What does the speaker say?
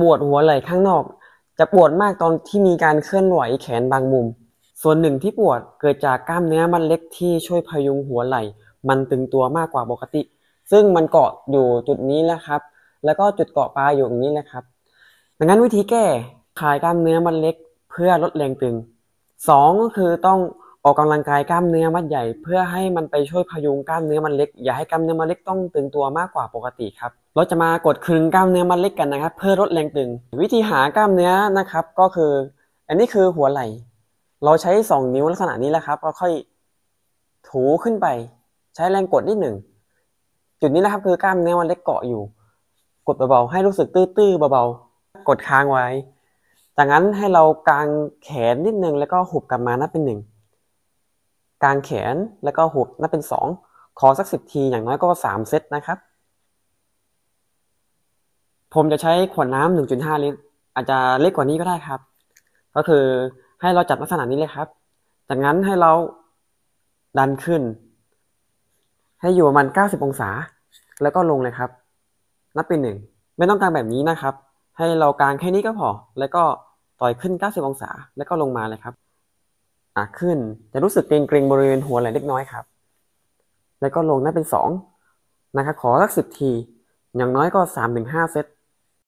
ปวดหัวไหล่ข้างนอก จะปวดมากตอนที่มีการเคลื่อนไหวแขนบางมุม ส่วนหนึ่งที่ปวดเกิดจากกล้ามเนื้อมันเล็กที่ช่วยพยุงหัวไหล่มันตึงตัวมากกว่าปกติ ซึ่งมันเกาะอยู่จุดนี้แหละครับ แล้วก็จุดเกาะปลาอยู่ตรงนี้แหละครับดังนั้นวิธีแก้คลายกล้ามเนื้อมันเล็กเพื่อลดแรงตึง2ก็คือต้องออกกำลังกายกล้ามเนื้อมัดใหญ่ เพื่อให้มันไปช่วยพยุงกล้ามเนื้อมันเล็ก อย่าให้กล้ามเนื้อมันเล็กต้องตึงตัวมากกว่าปกติครับเราจะมากดคึงกล้ามเนื้อมันเล็กกันนะครับเพื่อลดแรงตึงวิธีหากล้ามเนื้อนะครับก็คือ อันนี้คือหัวไหล่เราใช้ 2 นิ้วลักษณะนี้แหละครับก็ค่อยถูขึ้นไป ใช้แรงกดนิดหนึ่งจุดนี้นะครับคือกล้ามเนื้อมันเล็กเกาะอยู่ กดเบาๆให้รู้สึกตื้อๆเบาๆกดค้างไว้ จากนั้นให้เรากางแขนนิดนึงแล้วก็หุบกลับมานับเป็นหนึ่งกลางแขนแล้วก็หุบนับเป็น 2 ขอสัก10ทีอย่างน้อยก็ 3เซตนะครับผมจะใช้ขวดน้ำ1.5 ลิตรอาจจะเล็กกว่านี้ก็ได้ครับ ก็คือให้เราจับลักษณะนี้เลยครับ จากนั้นให้เราดันขึ้น ให้อยู่ประมาณ90องศา แล้วก็ลงเลยครับนับเป็นหนึ่งไม่ต้องการแบบนี้นะครับ ให้เรากางแค่นี้ก็พอ แล้วก็ต่อยขึ้น90องศาแล้วก็ลงมาเลยครับขึ้นจะรู้สึกเกร็งบริเวณหัวไหล่เล็กน้อยครับ แล้วก็ลงนั่นเป็น 2นะครับขอสักสิบทีอย่างน้อยก็3-5 เซต